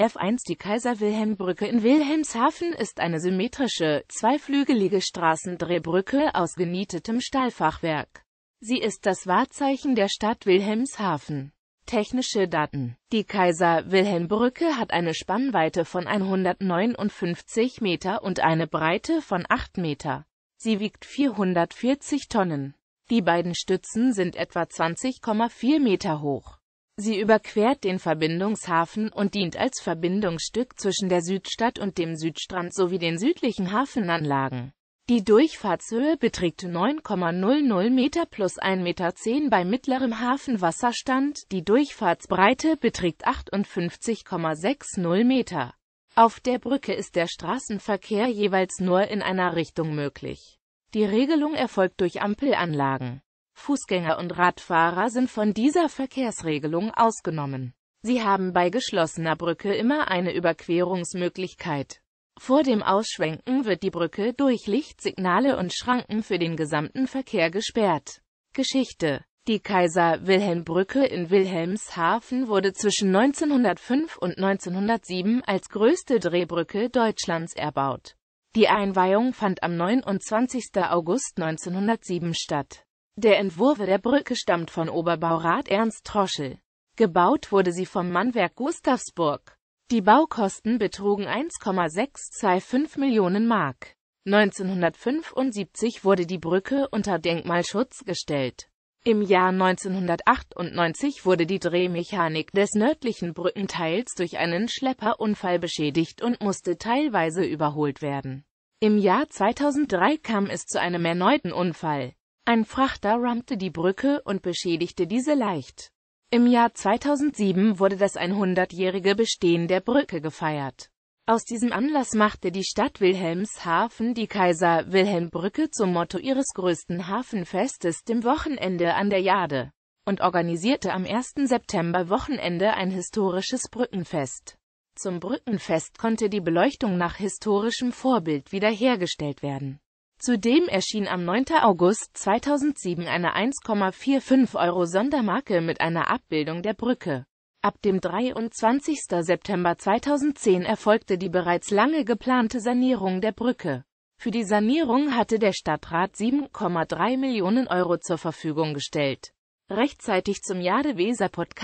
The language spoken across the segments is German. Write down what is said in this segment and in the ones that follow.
F1 Die Kaiser-Wilhelm-Brücke in Wilhelmshaven ist eine symmetrische, zweiflügelige Straßendrehbrücke aus genietetem Stahlfachwerk. Sie ist das Wahrzeichen der Stadt Wilhelmshaven. Technische Daten Die Kaiser-Wilhelm-Brücke hat eine Spannweite von 159 Meter und eine Breite von 8 Meter. Sie wiegt 440 Tonnen. Die beiden Stützen sind etwa 20,4 Meter hoch. Sie überquert den Verbindungshafen und dient als Verbindungsstück zwischen der Südstadt und dem Südstrand sowie den südlichen Hafenanlagen. Die Durchfahrtshöhe beträgt 9,00 Meter plus 1,10 Meter bei mittlerem Hafenwasserstand, die Durchfahrtsbreite beträgt 58,60 Meter. Auf der Brücke ist der Straßenverkehr jeweils nur in einer Richtung möglich. Die Regelung erfolgt durch Ampelanlagen. Fußgänger und Radfahrer sind von dieser Verkehrsregelung ausgenommen. Sie haben bei geschlossener Brücke immer eine Überquerungsmöglichkeit. Vor dem Ausschwenken wird die Brücke durch Lichtsignale und Schranken für den gesamten Verkehr gesperrt. Geschichte Die Kaiser-Wilhelm-Brücke in Wilhelmshaven wurde zwischen 1905 und 1907 als größte Drehbrücke Deutschlands erbaut. Die Einweihung fand am 29. August 1907 statt. Der Entwurf der Brücke stammt von Oberbaurat Ernst Troschel. Gebaut wurde sie vom Mannwerk Gustavsburg. Die Baukosten betrugen 1,625 Millionen Mark. 1975 wurde die Brücke unter Denkmalschutz gestellt. Im Jahr 1998 wurde die Drehmechanik des nördlichen Brückenteils durch einen Schlepperunfall beschädigt und musste teilweise überholt werden. Im Jahr 2003 kam es zu einem erneuten Unfall. Ein Frachter rammte die Brücke und beschädigte diese leicht. Im Jahr 2007 wurde das 100-jährige Bestehen der Brücke gefeiert. Aus diesem Anlass machte die Stadt Wilhelmshaven die Kaiser-Wilhelm-Brücke zum Motto ihres größten Hafenfestes, dem Wochenende an der Jade, und organisierte am 1. September Wochenende ein historisches Brückenfest. Zum Brückenfest konnte die Beleuchtung nach historischem Vorbild wiederhergestellt werden Zudem erschien am 9. August 2007 eine 1,45 Euro Sondermarke mit einer Abbildung der Brücke. Ab dem 23. September 2010 erfolgte die bereits lange geplante Sanierung der Brücke. Für die Sanierung hatte der Stadtrat 7,3 Millionen Euro zur Verfügung gestellt. Rechtzeitig zum Jade-Weserpott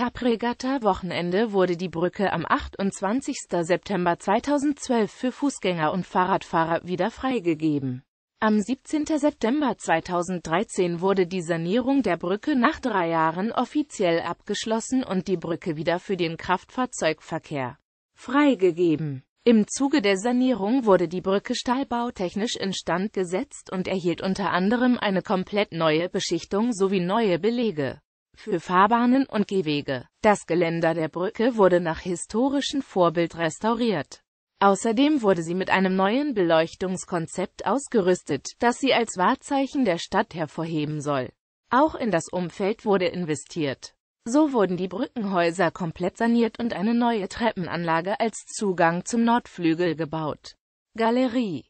wochenende wurde die Brücke am 28. September 2012 für Fußgänger und Fahrradfahrer wieder freigegeben. Am 17. September 2013 wurde die Sanierung der Brücke nach drei Jahren offiziell abgeschlossen und die Brücke wieder für den Kraftfahrzeugverkehr freigegeben. Im Zuge der Sanierung wurde die Brücke stahlbautechnisch instand gesetzt und erhielt unter anderem eine komplett neue Beschichtung sowie neue Belege für Fahrbahnen und Gehwege. Das Geländer der Brücke wurde nach historischem Vorbild restauriert. Außerdem wurde sie mit einem neuen Beleuchtungskonzept ausgerüstet, das sie als Wahrzeichen der Stadt hervorheben soll. Auch in das Umfeld wurde investiert. So wurden die Brückenhäuser komplett saniert und eine neue Treppenanlage als Zugang zum Nordflügel gebaut. Galerie